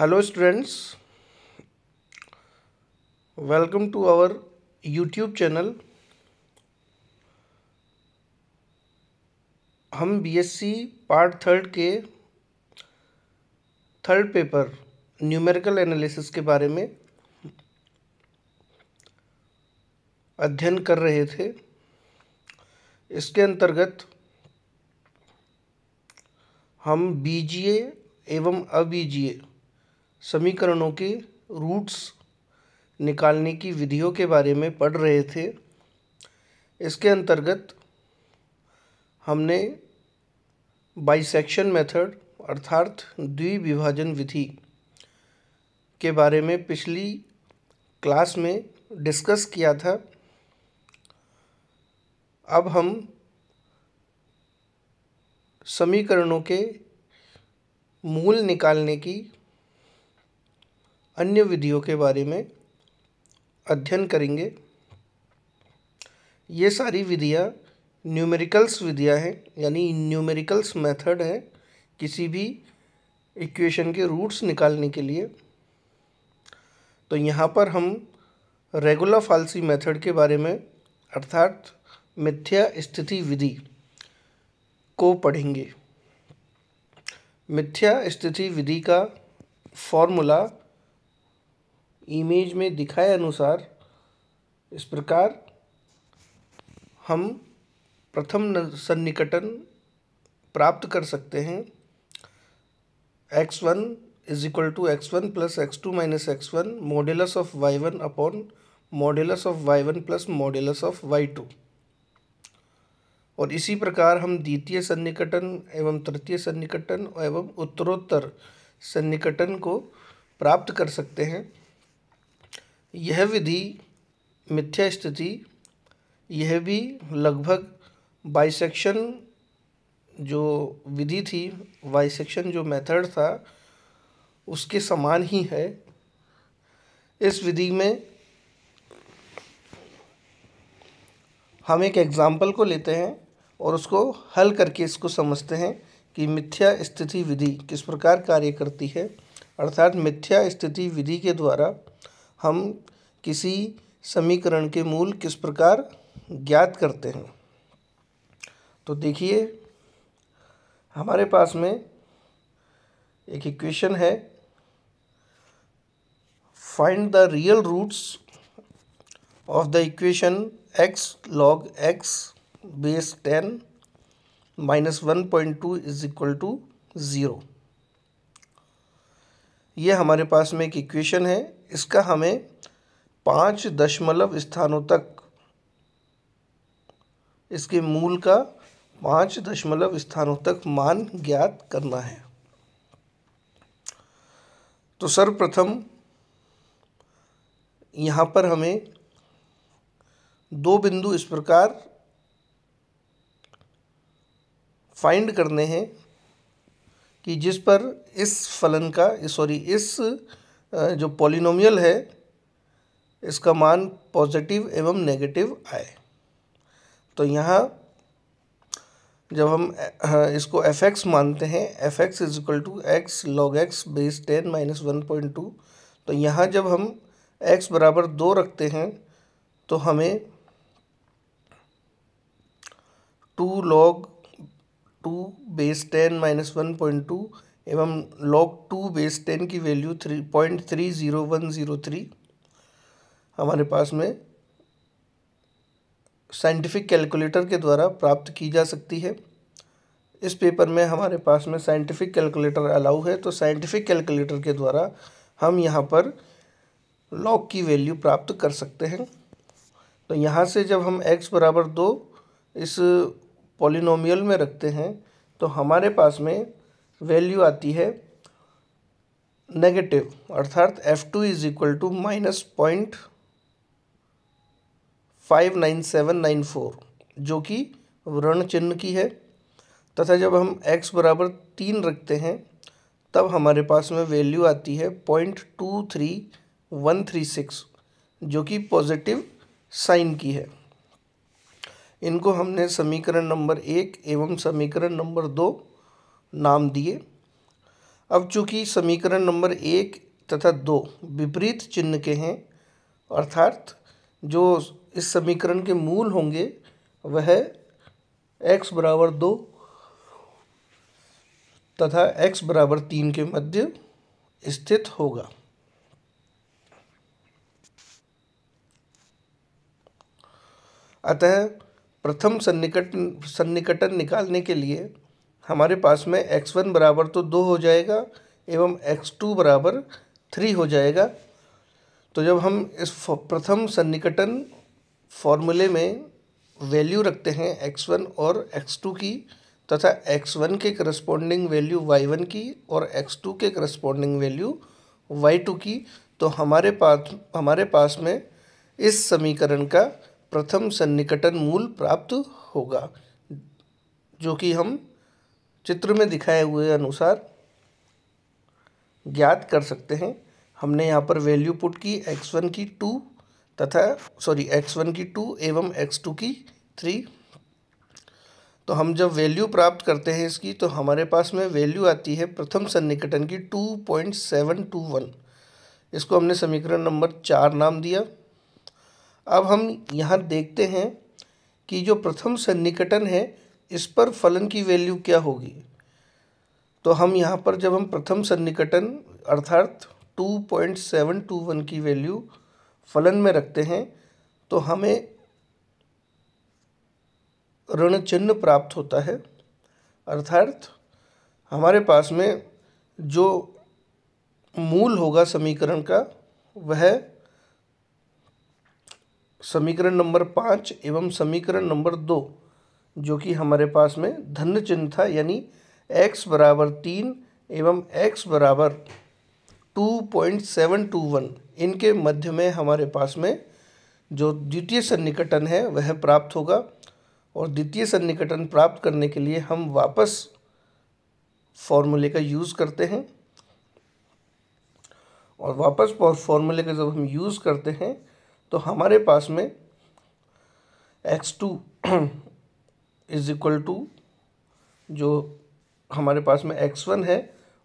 hello students welcome to our YouTube channel हम BSc part third के third paper numerical analysis के बारे में अध्ययन कर रहे थे इसके अंतर्गत हम बीजीए एवं अबीजीए समीकरणों के रूट्स निकालने की विधियों के बारे में पढ़ रहे थे इसके अंतर्गत हमने बाइसेक्शन मेथड अर्थात द्विविभाजन विधि के बारे में पिछली क्लास में डिस्कस किया था अब हम समीकरणों के मूल निकालने की अन्य विधियों के बारे में अध्ययन करेंगे ये सारी विधियाँ न्यूमेरिकल्स विधियाँ हैं यानी न्यूमेरिकल्स मेथड है किसी भी इक्वेशन के रूट्स निकालने के लिए तो यहाँ पर हम रेगुलर फालसी मेथड के बारे में अर्थात मिथ्या स्थिति विधि को पढ़ेंगे मिथ्या स्थिति विधि का फॉर्मूला इमेज में दिखाए अनुसार इस प्रकार हम प्रथम सन्निकटन प्राप्त कर सकते हैं x one is equal to x one plus x two minus x one modulus of y one upon modulus of y one plus modulus of y two और इसी प्रकार हम द्वितीय सन्निकटन एवं तृतीय सन्निकटन एवं उत्तरोत्तर सन्निकटन को प्राप्त कर सकते हैं यह विधि मिथ्या स्थिति यह भी लगभग बाइसेक्शन जो विधि थी बाइसेक्शन जो मेथड था उसके समान ही है इस विधि में हम एक एग्ज़ाम्पल को लेते हैं और उसको हल करके इसको समझते हैं कि मिथ्या स्थिति विधि किस प्रकार कार्य करती है अर्थात मिथ्या स्थिति विधि के द्वारा हम किसी समीकरण के मूल किस प्रकार ज्ञात करते हैं तो देखिए हमारे पास में एक इक्वेशन है find the real roots of the equation x log x base ten minus one point two is equal to zero ये हमारे पास में एक इक्वेशन है इसका हमें पाँच दशमलव स्थानों तक इसके मूल का पाँच दशमलव स्थानों तक मान ज्ञात करना है तो सर्वप्रथम यहाँ पर हमें दो बिंदु इस प्रकार फाइंड करने हैं कि जिस पर इस फलन का सॉरी इस जो पॉलिनोमियल है इसका मान पॉजिटिव एवं नेगेटिव आए तो यहाँ जब हम हाँ, इसको एफ एक्स मानते हैं f x is equal to x log x base ten minus one point two तो यहाँ जब हम एक्स बराबर दो रखते हैं तो हमें two log two base ten minus one point two एवं लॉग टू बेस टेन की value three point three zero one zero three हमारे पास में साइंटिफिक कैलकुलेटर के द्वारा प्राप्त की जा सकती है इस पेपर में हमारे पास में साइंटिफिक कैलकुलेटर अलाउ है तो साइंटिफिक कैलकुलेटर के द्वारा हम यहाँ पर लॉग की वैल्यू प्राप्त कर सकते हैं तो यहाँ से जब हम एक्स बराबर दो इस पॉलिनोमियल में रखते हैं तो हमारे पास में वैल्यू आती है नेगेटिव अर्थात f two is equal to minus point five nine seven nine four जो कि ऋण चिन्ह की है तथा जब हम x बराबर तीन रखते हैं तब हमारे पास में वैल्यू आती है point two three one three six जो कि पॉजिटिव साइन की है इनको हमने समीकरण नंबर एक एवं समीकरण नंबर दो नाम दिए अब चूंकि समीकरण नंबर एक तथा दो विपरीत चिन्ह के हैं अर्थात जो इस समीकरण के मूल होंगे वह एक्स बराबर दो तथा एक्स बराबर तीन के मध्य स्थित होगा अतः प्रथम सन्निकट सन्निकटन निकालने के लिए हमारे पास में एक्स वन बराबर तो दो हो जाएगा एवं एक्स टू बराबर थ्री हो जाएगा तो जब हम इस प्रथम सन्निकटन फॉर्मूले में वैल्यू रखते हैं एक्स वन और एक्स टू की तथा एक्स वन के करस्पॉन्डिंग वैल्यू वाई वन की और एक्स टू के करस्पॉन्डिंग वैल्यू वाई टू की तो हमारे पास हमारे पास में इस समीकरण का प्रथम सन्निकटन मूल प्राप्त होगा जो कि हम चित्र में दिखाए हुए अनुसार ज्ञात कर सकते हैं हमने यहाँ पर वैल्यू पुट की एक्स वन की टू तथा सॉरी एक्स वन की टू एवं एक्स टू की थ्री तो हम जब वैल्यू प्राप्त करते हैं इसकी तो हमारे पास में वैल्यू आती है प्रथम सन्निकटन की two point seven two one इसको हमने समीकरण नंबर चार नाम दिया अब हम यहाँ देखते हैं कि जो प्रथम सन्निकटन है इस पर फलन की वैल्यू क्या होगी तो हम यहाँ पर जब हम प्रथम सन्निकटन अर्थात 2.721 की वैल्यू फलन में रखते हैं तो हमें ऋण चिन्ह प्राप्त होता है अर्थात हमारे पास में जो मूल होगा समीकरण का वह समीकरण नंबर पाँच एवं समीकरण नंबर दो जो कि हमारे पास में धन चिन्ह था यानी एक्स बराबर तीन एवं एक्स बराबर 2.721 इनके मध्य में हमारे पास में जो द्वितीय सन्निकटन है वह प्राप्त होगा और द्वितीय सन्निकटन प्राप्त करने के लिए हम वापस फॉर्मूले का यूज़ करते हैं और वापस फॉर्मूले का जब हम यूज़ करते हैं तो हमारे पास में x two is equal to जो हमारे पास में एक्स वन है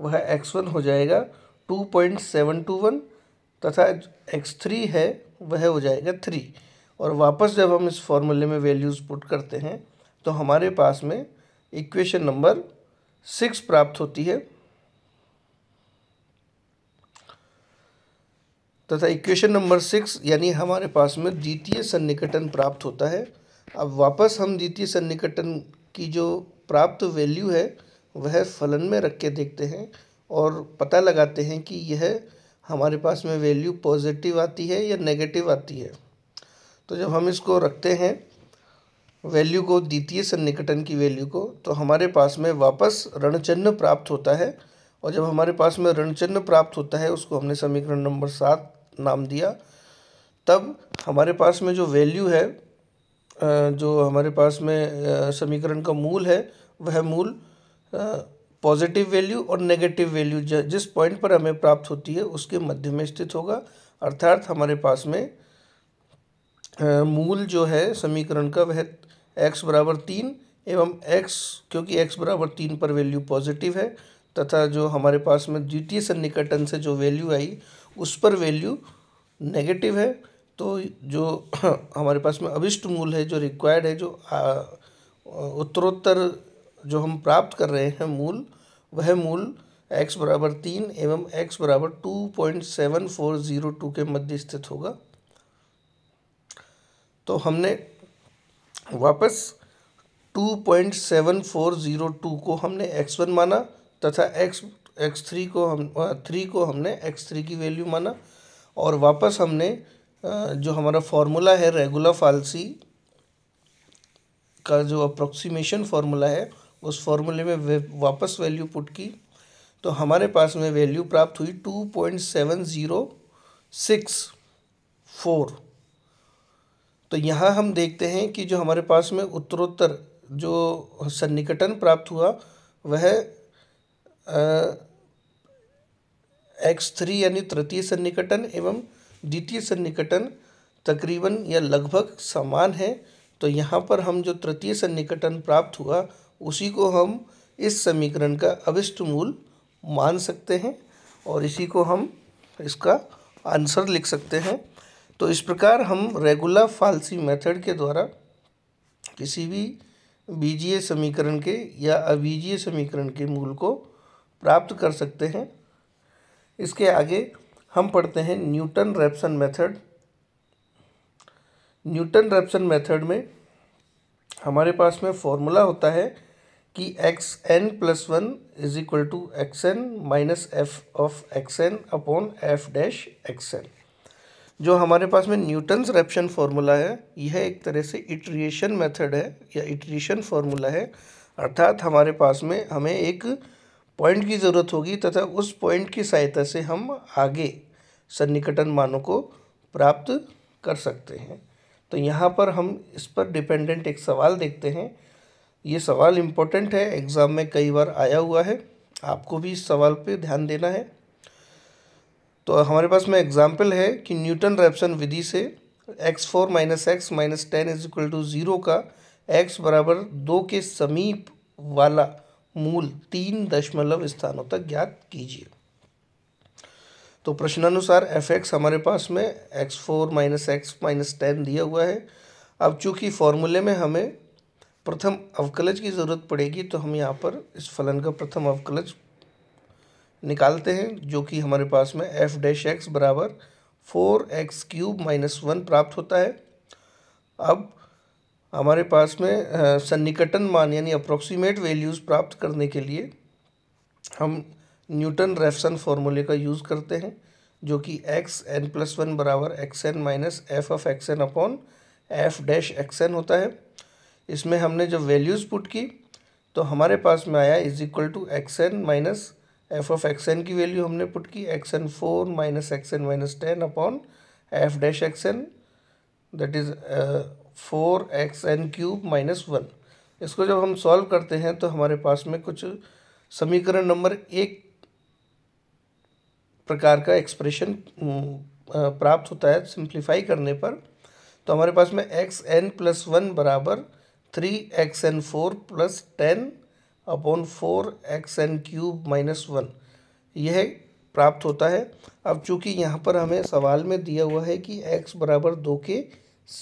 वह एक्स वन हो जाएगा two point seven two one तथा एक्स थ्री है वह हो जाएगा थ्री और वापस जब हम इस फॉर्मूले में वैल्यूज़ पुट करते हैं तो हमारे पास में इक्वेशन नंबर सिक्स प्राप्त होती है तथा इक्वेशन नंबर सिक्स यानी हमारे पास में द्वितीय सन्निकटन प्राप्त होता है अब वापस हम द्वितीय सन्निकटन की जो प्राप्त वैल्यू है वह फलन में रख के देखते हैं और पता लगाते हैं कि यह हमारे पास में वैल्यू पॉजिटिव आती है या नेगेटिव आती है तो जब हम इसको रखते हैं वैल्यू को द्वितीय सन्निकटन की वैल्यू को तो हमारे पास में वापस ऋणचिन्ह प्राप्त होता है और जब हमारे पास में ऋणचिन्ह प्राप्त होता है उसको हमने समीकरण नंबर सात नाम दिया तब हमारे पास में जो वैल्यू है जो हमारे पास में समीकरण का मूल है वह मूल पॉजिटिव वैल्यू और नेगेटिव वैल्यू जिस पॉइंट पर हमें प्राप्त होती है उसके मध्य में स्थित होगा अर्थात हमारे पास में मूल जो है समीकरण का वह एक्स बराबर तीन एवं एक्स क्योंकि एक्स बराबर तीन पर वैल्यू पॉजिटिव है तथा जो हमारे पास में द्वितीय सन्निकटन से जो वैल्यू आई उस पर वैल्यू नेगेटिव है तो जो हमारे पास में अभिष्ट मूल है जो रिक्वायर्ड है जो उत्तरोत्तर जो हम प्राप्त कर रहे हैं मूल वह मूल x बराबर तीन एवं x बराबर two point seven four zero two के मध्य स्थित होगा तो हमने वापस two point seven four zero two को हमने एक्स वन माना तथा x एक्स थ्री को हम थ्री को हमने एक्स थ्री की वैल्यू माना और वापस हमने जो हमारा फॉर्मूला है रेगुला फालसी का जो अप्रोक्सीमेशन फार्मूला है उस फॉर्मूले में वापस वैल्यू पुट की तो हमारे पास में वैल्यू प्राप्त हुई two point seven zero six four तो यहाँ हम देखते हैं कि जो हमारे पास में उत्तरोत्तर जो सन्निकटन प्राप्त हुआ वह एक्स थ्री यानी तृतीय सन्निकटन एवं द्वितीय सन्निकटन तकरीबन या लगभग समान है तो यहाँ पर हम जो तृतीय सन्निकटन प्राप्त हुआ उसी को हम इस समीकरण का अविष्ट मूल मान सकते हैं और इसी को हम इसका आंसर लिख सकते हैं तो इस प्रकार हम रेगुलर फालसी मेथड के द्वारा किसी भी बीजीय समीकरण के या अबीजीय समीकरण के मूल को प्राप्त कर सकते हैं इसके आगे हम पढ़ते हैं Newton Raphson method Newton Raphson method में हमारे पास में फॉर्मूला होता है कि x n plus one is equal to x n minus f of x n upon f dash x n जो हमारे पास में न्यूटन्स रेप्शन फार्मूला है यह एक तरह से इट्रिएशन मेथड है या इट्रिएशन फार्मूला है अर्थात हमारे पास में हमें एक पॉइंट की ज़रूरत होगी तथा उस पॉइंट की सहायता से हम आगे सन्निकटन मानों को प्राप्त कर सकते हैं तो यहाँ पर हम इस पर डिपेंडेंट एक सवाल देखते हैं ये सवाल इम्पोर्टेंट है एग्ज़ाम में कई बार आया हुआ है आपको भी इस सवाल पे ध्यान देना है तो हमारे पास में एग्जाम्पल है कि न्यूटन रैप्सन विधि से x four minus x minus ten is equal to zero का एक्स बराबर दो के समीप वाला मूल तीन दशमलव स्थानों तक ज्ञात कीजिए तो प्रश्नानुसार एफ एक्स हमारे पास में x four minus x minus ten दिया हुआ है अब चूंकि फॉर्मूले में हमें प्रथम अवकलज की ज़रूरत पड़ेगी तो हम यहाँ पर इस फलन का प्रथम अवकलज निकालते हैं जो कि हमारे पास में एफ डैश एक्स बराबर four x cube minus one प्राप्त होता है अब हमारे पास में सन्निकटन मान यानी अप्रोक्सीमेट वैल्यूज़ प्राप्त करने के लिए हम न्यूटन रेफसन फॉर्मूले का यूज़ करते हैं जो कि एक्स एन प्लस वन बराबर x n minus f of x n upon f dash x n होता है इसमें हमने जब वैल्यूज़ पुट की तो हमारे पास में आया is equal to x n minus f of x n की वैल्यू हमने पुट की x n four minus x n minus ten upon f dash x n that is four x n cube minus one इसको जब हम solve करते हैं तो हमारे पास में कुछ समीकरण नंबर एक प्रकार का एक्सप्रेशन mm, uh, प्राप्त होता है सिंप्लीफाई करने पर तो हमारे पास में एक्स एन प्लस वन बराबर three x n four plus ten upon four x n cube minus one यह प्राप्त होता है अब चूंकि यहाँ पर हमें सवाल में दिया हुआ है कि x बराबर दो के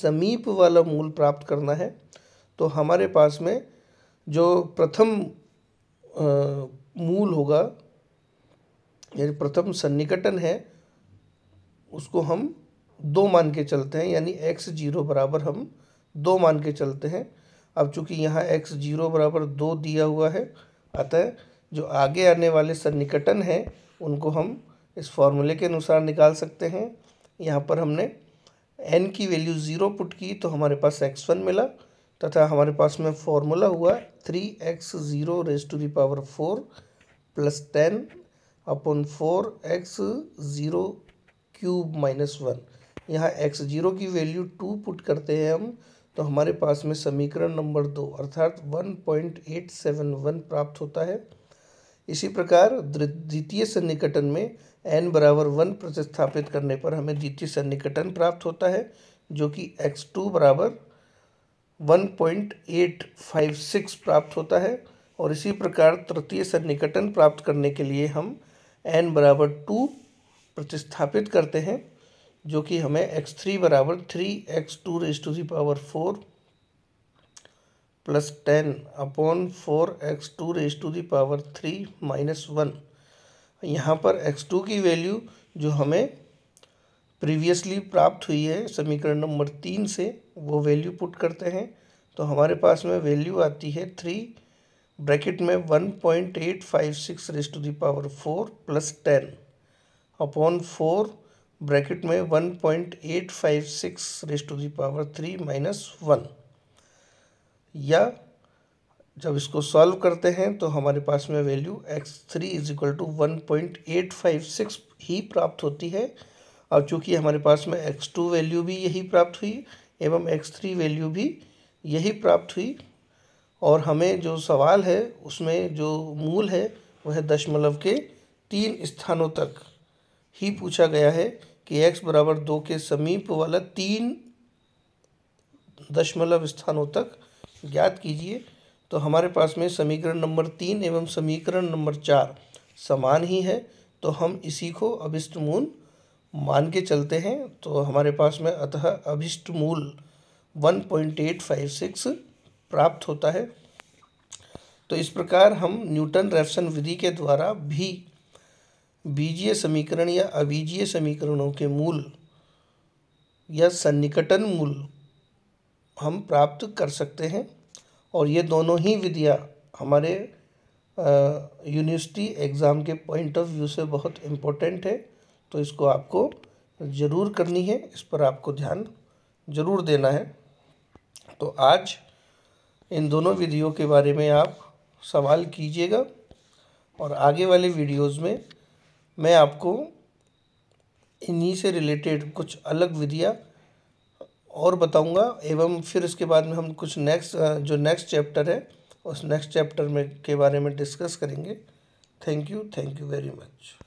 समीप वाला मूल प्राप्त करना है तो हमारे पास में जो प्रथम मूल होगा यानी प्रथम सन्निकटन है उसको हम दो मान के चलते हैं यानी x जीरो बराबर हम दो मान के चलते हैं अब चूंकि यहाँ एक्स जीरो बराबर दो दिया हुआ है अतः जो आगे आने वाले सन्निकटन हैं उनको हम इस फॉर्मूले के अनुसार निकाल सकते हैं यहाँ पर हमने एन की वैल्यू ज़ीरो पुट की तो हमारे पास एक्स वन मिला तथा हमारे पास में फॉर्मूला हुआ three x zero raise to the power four plus ten upon four x zero cube minus one यहाँ एक्स ज़ीरो की वैल्यू टू पुट करते हैं हम तो हमारे पास में समीकरण नंबर दो अर्थात 1.871 प्राप्त होता है इसी प्रकार द्वितीय सन्निकटन में एन बराबर वन प्रतिस्थापित करने पर हमें द्वितीय सन्निकटन प्राप्त होता है जो कि एक्स टू बराबर one point eight five six प्राप्त होता है और इसी प्रकार तृतीय सन्निकटन प्राप्त करने के लिए हम एन बराबर टू प्रतिस्थापित करते हैं जो कि हमें एक्स थ्री बराबर three x two raise to the power four plus ten upon four x two raise to the power three minus one यहाँ पर एक्स टू की वैल्यू जो हमें प्रीवियसली प्राप्त हुई है समीकरण नंबर तीन से वो वैल्यू पुट करते हैं तो हमारे पास में वैल्यू आती है थ्री ब्रैकेट में one point eight five six raise to the power four plus ten upon four bracket में one point eight five six raise to the power three minus one या जब इसको सॉल्व करते हैं तो हमारे पास में value x three is equal to one point eight five six ही प्राप्त होती है और चूँकि हमारे पास में एक्स टू वैल्यू भी यही प्राप्त हुई एवं एक्स थ्री वैल्यू भी यही प्राप्त हुई और हमें जो सवाल है उसमें जो मूल है वह दशमलव के तीन स्थानों तक ही पूछा गया है कि एक्स बराबर दो के समीप वाला तीन दशमलव स्थानों तक ज्ञात कीजिए तो हमारे पास में समीकरण नंबर तीन एवं समीकरण नंबर चार समान ही है तो हम इसी को अभिष्ट मूल मान के चलते हैं तो हमारे पास में अतः अभिष्ट मूल one point eight five six प्राप्त होता है तो इस प्रकार हम न्यूटन रेफसन विधि के द्वारा भी बीजीय समीकरण या अबीजीय समीकरणों के मूल या सन्निकटन मूल हम प्राप्त कर सकते हैं और ये दोनों ही विधियाँ हमारे यूनिवर्सिटी एग्ज़ाम के पॉइंट ऑफ व्यू से बहुत इम्पोर्टेंट है तो इसको आपको ज़रूर करनी है इस पर आपको ध्यान ज़रूर देना है तो आज इन दोनों वीडियो के बारे में आप सवाल कीजिएगा और आगे वाले वीडियोज़ में मैं आपको इन्हीं से रिलेटेड कुछ अलग विधियाँ और बताऊंगा एवं फिर उसके बाद में हम कुछ नेक्स्ट जो नेक्स्ट चैप्टर है उस नेक्स्ट चैप्टर में के बारे में डिस्कस करेंगे thank you thank you very much